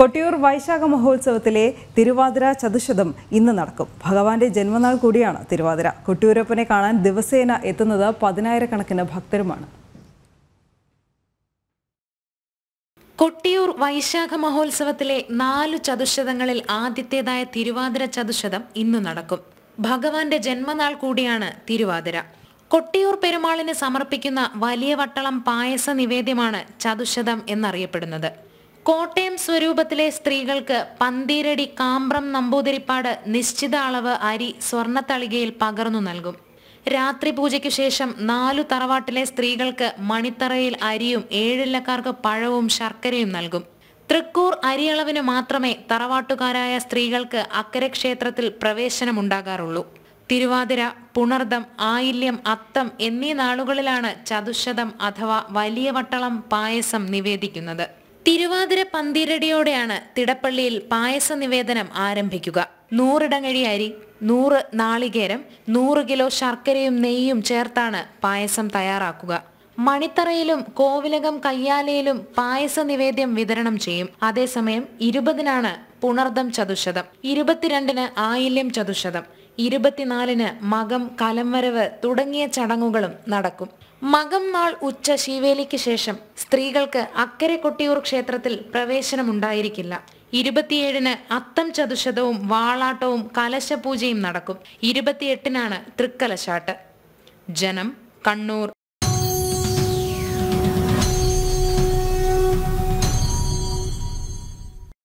കൊട്ടിയൂർ വൈശാഖ മഹോത്സവത്തിലെ തിരുവാതിര ചതുശതം ഇന്ന് നടക്കും ഭഗവാന്റെ ജന്മനാൾ കൂടിയാണ് തിരുവാതിര കൊട്ടിയൂരപ്പനെ കാണാൻ ദിവസേന എത്തുന്നത് പതിനായിരക്കണക്കിന് ഭക്തരുമാണ് കൊട്ടിയൂർ വൈശാഖ മഹോത്സവത്തിലെ നാലു ചതുശതങ്ങളിൽ ആദ്യത്തേതായ തിരുവാതിര ചതുശതം ഇന്ന് നടക്കും ഭഗവാന്റെ ജന്മനാൾ കൂടിയാണ് തിരുവാതിര കൊട്ടിയൂർ പെരുമാളിന് സമർപ്പിക്കുന്ന വലിയ വട്ടളം പായസ നിവേദ്യമാണ് ചതുശതം എന്നറിയപ്പെടുന്നത് കോട്ടയം സ്വരൂപത്തിലെ സ്ത്രീകൾക്ക് പന്തീരടി കാമ്പ്രം നമ്പൂതിരിപ്പാട് നിശ്ചിത അളവ് അരി സ്വർണത്തളികയിൽ പകർന്നു നൽകും രാത്രി പൂജയ്ക്കു ശേഷം നാലു തറവാട്ടിലെ സ്ത്രീകൾക്ക് മണിത്തറയിൽ അരിയും ഏഴില്ലക്കാർക്ക് പഴവും ശർക്കരയും നൽകും തൃക്കൂർ അരിയളവിന് മാത്രമേ തറവാട്ടുകാരായ സ്ത്രീകൾക്ക് അക്കരെ ക്ഷേത്രത്തിൽ പ്രവേശനമുണ്ടാകാറുള്ളൂ തിരുവാതിര പുണർദം ആയില്യം അത്തം എന്നീ നാളുകളിലാണ് ചതുശതം അഥവാ വലിയ വട്ടളം പായസം നിവേദിക്കുന്നത് തിരുവാതിര പന്തിരടിയോടെയാണ് തിടപ്പള്ളിയിൽ പായസ നിവേദനം ആരംഭിക്കുക നൂറിടങ്ങഴി അരി നൂറ് നാളികേരം നൂറ് കിലോ ശർക്കരയും നെയ്യും ചേർത്താണ് പായസം തയ്യാറാക്കുക മണിത്തറയിലും കോവിലകം കയ്യാലയിലും പായസ നിവേദ്യം വിതരണം ചെയ്യും അതേസമയം ഇരുപതിനാണ് പുണർദം ചതുശതം ഇരുപത്തിരണ്ടിന് ആയില്യം ചതുശതം ഇരുപത്തിനാലിന് മകം കലംവരവ് തുടങ്ങിയ ചടങ്ങുകളും നടക്കും മകം നാൾ ഉച്ച ശിവേലിക്ക് ശേഷം സ്ത്രീകൾക്ക് അക്കരെ കൊട്ടിയൂർ ക്ഷേത്രത്തിൽ പ്രവേശനമുണ്ടായിരിക്കില്ല ഇരുപത്തിയേഴിന് അത്തം ചതുശതവും വാളാട്ടവും കലശപൂജയും നടക്കും ഇരുപത്തിയെട്ടിനാണ് തൃക്കലശാട്ട് ജനം കണ്ണൂർ